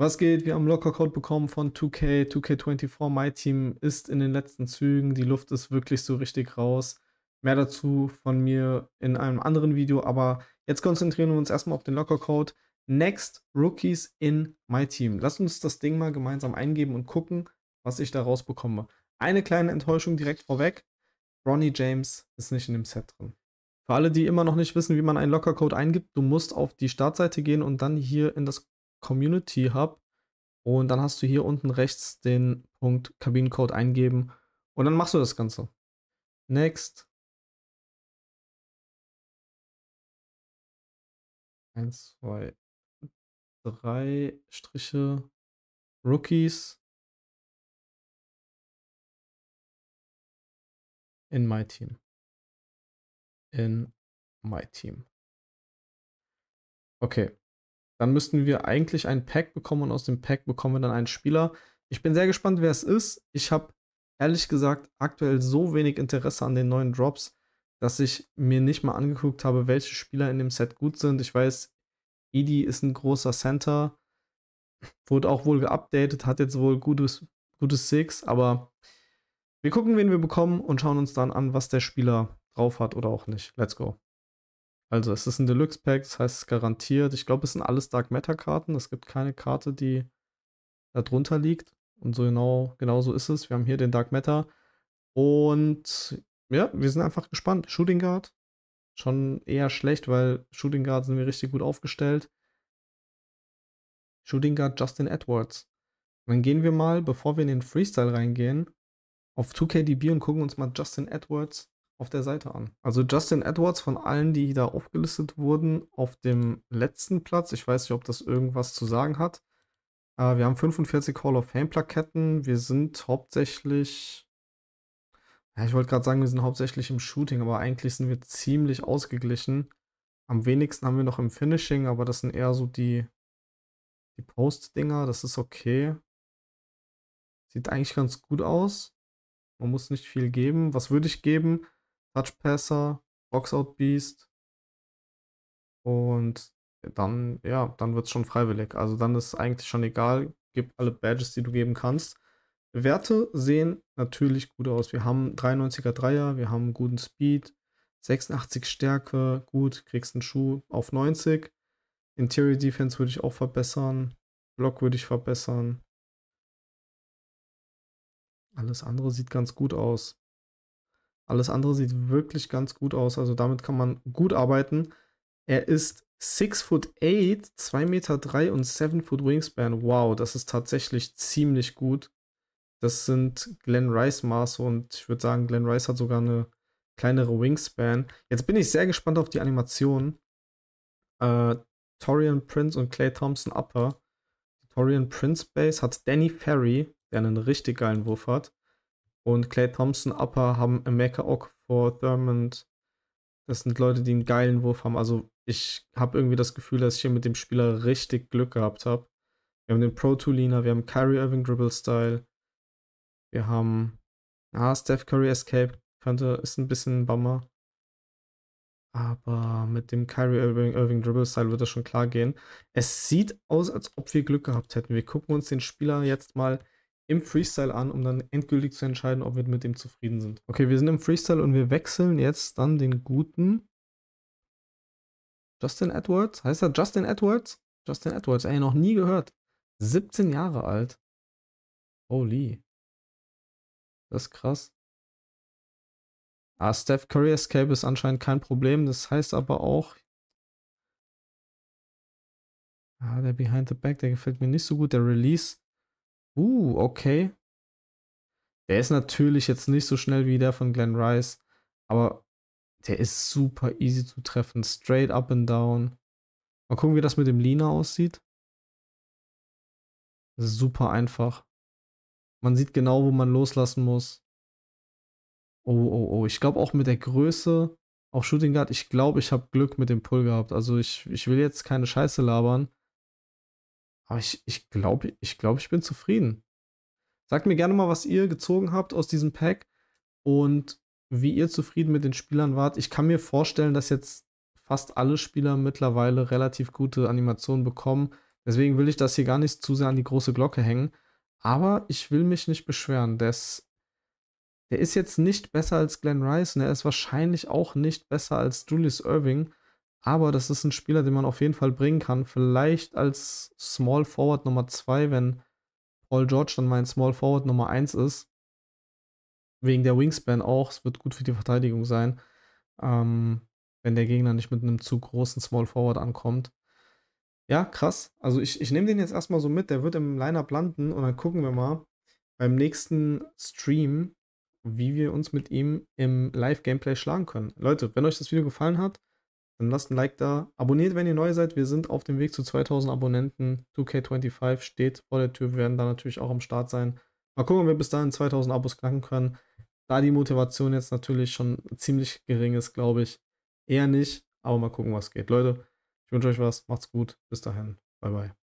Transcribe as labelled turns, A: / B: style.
A: Was geht? Wir haben einen Lockercode bekommen von 2K. 2K24, My Team ist in den letzten Zügen. Die Luft ist wirklich so richtig raus. Mehr dazu von mir in einem anderen Video, aber jetzt konzentrieren wir uns erstmal auf den Lockercode. Next Rookies in My Team. Lass uns das Ding mal gemeinsam eingeben und gucken, was ich da rausbekomme. Eine kleine Enttäuschung direkt vorweg. Ronnie James ist nicht in dem Set drin. Für alle, die immer noch nicht wissen, wie man einen Lockercode eingibt, du musst auf die Startseite gehen und dann hier in das Community Hub und dann hast du hier unten rechts den Punkt Kabinencode eingeben und dann machst du das Ganze. Next. Eins, zwei, drei Striche. Rookies. In my team. In my team. Okay. Dann müssten wir eigentlich ein Pack bekommen und aus dem Pack bekommen wir dann einen Spieler. Ich bin sehr gespannt, wer es ist. Ich habe ehrlich gesagt aktuell so wenig Interesse an den neuen Drops, dass ich mir nicht mal angeguckt habe, welche Spieler in dem Set gut sind. Ich weiß, Edi ist ein großer Center, wurde auch wohl geupdatet, hat jetzt wohl gutes, gutes Six, aber wir gucken, wen wir bekommen und schauen uns dann an, was der Spieler drauf hat oder auch nicht. Let's go. Also es ist ein Deluxe-Pack, das heißt es garantiert. Ich glaube, es sind alles Dark Matter-Karten. Es gibt keine Karte, die da drunter liegt. Und so genau, genau so ist es. Wir haben hier den Dark Matter. Und ja, wir sind einfach gespannt. Shooting Guard schon eher schlecht, weil Shooting Guard sind wir richtig gut aufgestellt. Shooting Guard Justin Edwards. Und dann gehen wir mal, bevor wir in den Freestyle reingehen, auf 2KDB und gucken uns mal Justin Edwards auf der Seite an. Also Justin Edwards von allen, die da aufgelistet wurden, auf dem letzten Platz. Ich weiß nicht, ob das irgendwas zu sagen hat. Äh, wir haben 45 Hall of Fame-Plaketten. Wir sind hauptsächlich. Ja, ich wollte gerade sagen, wir sind hauptsächlich im Shooting, aber eigentlich sind wir ziemlich ausgeglichen. Am wenigsten haben wir noch im Finishing, aber das sind eher so die, die Post-Dinger. Das ist okay. Sieht eigentlich ganz gut aus. Man muss nicht viel geben. Was würde ich geben? Touchpasser, Boxout Beast. Und dann, ja, dann wird es schon freiwillig. Also dann ist es eigentlich schon egal. Gib alle Badges, die du geben kannst. Werte sehen natürlich gut aus. Wir haben 93er Dreier, wir haben guten Speed, 86 Stärke, gut, kriegst einen Schuh auf 90. Interior Defense würde ich auch verbessern. Block würde ich verbessern. Alles andere sieht ganz gut aus. Alles andere sieht wirklich ganz gut aus. Also damit kann man gut arbeiten. Er ist 6'8, foot 2 Meter 3 und 7 foot Wingspan. Wow, das ist tatsächlich ziemlich gut. Das sind Glenn Rice Maße und ich würde sagen, Glenn Rice hat sogar eine kleinere Wingspan. Jetzt bin ich sehr gespannt auf die Animationen. Äh, Torian Prince und Clay Thompson Upper. Torian Prince Base hat Danny Ferry, der einen richtig geilen Wurf hat und Clay Thompson Upper haben Emeka Okafor, Thurmond. Das sind Leute, die einen geilen Wurf haben. Also ich habe irgendwie das Gefühl, dass ich hier mit dem Spieler richtig Glück gehabt habe. Wir haben den Pro Tooliner, wir haben Kyrie Irving Dribble Style. Wir haben ah, Steph Curry Escape könnte ist ein bisschen ein Bummer. Aber mit dem Kyrie Irving, Irving Dribble Style wird das schon klar gehen. Es sieht aus, als ob wir Glück gehabt hätten. Wir gucken uns den Spieler jetzt mal im Freestyle an, um dann endgültig zu entscheiden, ob wir mit dem zufrieden sind. Okay, wir sind im Freestyle und wir wechseln jetzt dann den guten Justin Edwards. Heißt er Justin Edwards? Justin Edwards, ey, noch nie gehört. 17 Jahre alt. Holy. Das ist krass. Ah, Steph Curry Escape ist anscheinend kein Problem. Das heißt aber auch, Ah, der Behind the Back, der gefällt mir nicht so gut. Der Release Uh, okay. Der ist natürlich jetzt nicht so schnell wie der von Glenn Rice, aber der ist super easy zu treffen. Straight up and down. Mal gucken, wie das mit dem Lina aussieht. Super einfach. Man sieht genau, wo man loslassen muss. Oh, oh, oh. Ich glaube auch mit der Größe, auch Shooting Guard, ich glaube, ich habe Glück mit dem Pull gehabt. Also ich, ich will jetzt keine Scheiße labern, aber ich, ich glaube, ich, glaub, ich bin zufrieden. Sagt mir gerne mal, was ihr gezogen habt aus diesem Pack und wie ihr zufrieden mit den Spielern wart. Ich kann mir vorstellen, dass jetzt fast alle Spieler mittlerweile relativ gute Animationen bekommen. Deswegen will ich das hier gar nicht zu sehr an die große Glocke hängen. Aber ich will mich nicht beschweren. Des, der ist jetzt nicht besser als Glenn Rice und ne? er ist wahrscheinlich auch nicht besser als Julius Irving. Aber das ist ein Spieler, den man auf jeden Fall bringen kann. Vielleicht als Small Forward Nummer 2, wenn Paul George dann mein Small Forward Nummer 1 ist. Wegen der Wingspan auch. Es wird gut für die Verteidigung sein, ähm, wenn der Gegner nicht mit einem zu großen Small Forward ankommt. Ja, krass. Also ich, ich nehme den jetzt erstmal so mit. Der wird im Lineup landen und dann gucken wir mal beim nächsten Stream, wie wir uns mit ihm im Live-Gameplay schlagen können. Leute, wenn euch das Video gefallen hat, dann lasst ein Like da. Abonniert, wenn ihr neu seid. Wir sind auf dem Weg zu 2000 Abonnenten. 2K25 steht vor der Tür. Wir werden da natürlich auch am Start sein. Mal gucken, ob wir bis dahin 2000 Abos knacken können. Da die Motivation jetzt natürlich schon ziemlich gering ist, glaube ich. Eher nicht, aber mal gucken, was geht. Leute, ich wünsche euch was. Macht's gut. Bis dahin. Bye, bye.